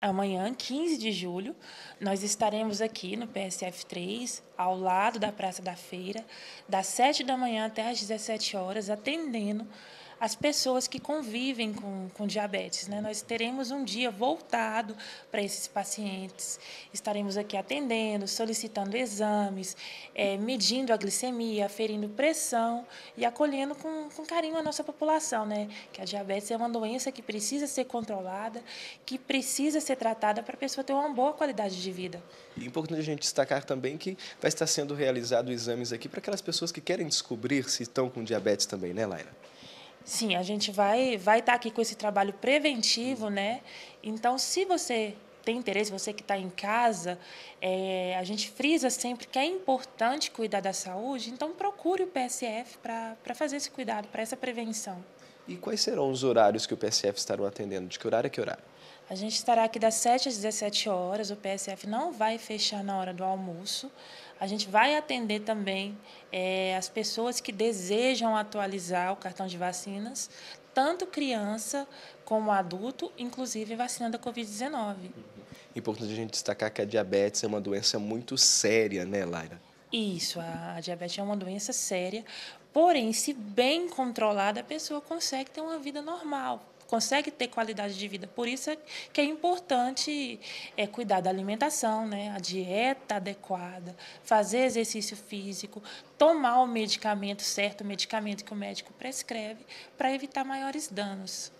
Amanhã, 15 de julho, nós estaremos aqui no PSF 3, ao lado da Praça da Feira, das 7 da manhã até às 17 horas, atendendo as pessoas que convivem com, com diabetes. Né? Nós teremos um dia voltado para esses pacientes, estaremos aqui atendendo, solicitando exames, é, medindo a glicemia, aferindo pressão e acolhendo com, com carinho a nossa população, né? que a diabetes é uma doença que precisa ser controlada, que precisa ser tratada para a pessoa ter uma boa qualidade de vida. E é importante a gente destacar também que vai estar sendo realizado exames aqui para aquelas pessoas que querem descobrir se estão com diabetes também, né, Laila? Sim, a gente vai vai estar tá aqui com esse trabalho preventivo, né? Então, se você tem interesse, você que está em casa, é, a gente frisa sempre que é importante cuidar da saúde, então procure o PSF para fazer esse cuidado, para essa prevenção. E quais serão os horários que o PSF estará atendendo? De que horário a que horário? A gente estará aqui das 7 às 17 horas. O PSF não vai fechar na hora do almoço. A gente vai atender também é, as pessoas que desejam atualizar o cartão de vacinas, tanto criança como adulto, inclusive vacina da Covid-19. Importante a gente destacar que a diabetes é uma doença muito séria, né, Laira? Isso, a diabetes é uma doença séria, porém, se bem controlada, a pessoa consegue ter uma vida normal, consegue ter qualidade de vida. Por isso é que é importante é, cuidar da alimentação, né? a dieta adequada, fazer exercício físico, tomar o medicamento certo, o medicamento que o médico prescreve, para evitar maiores danos.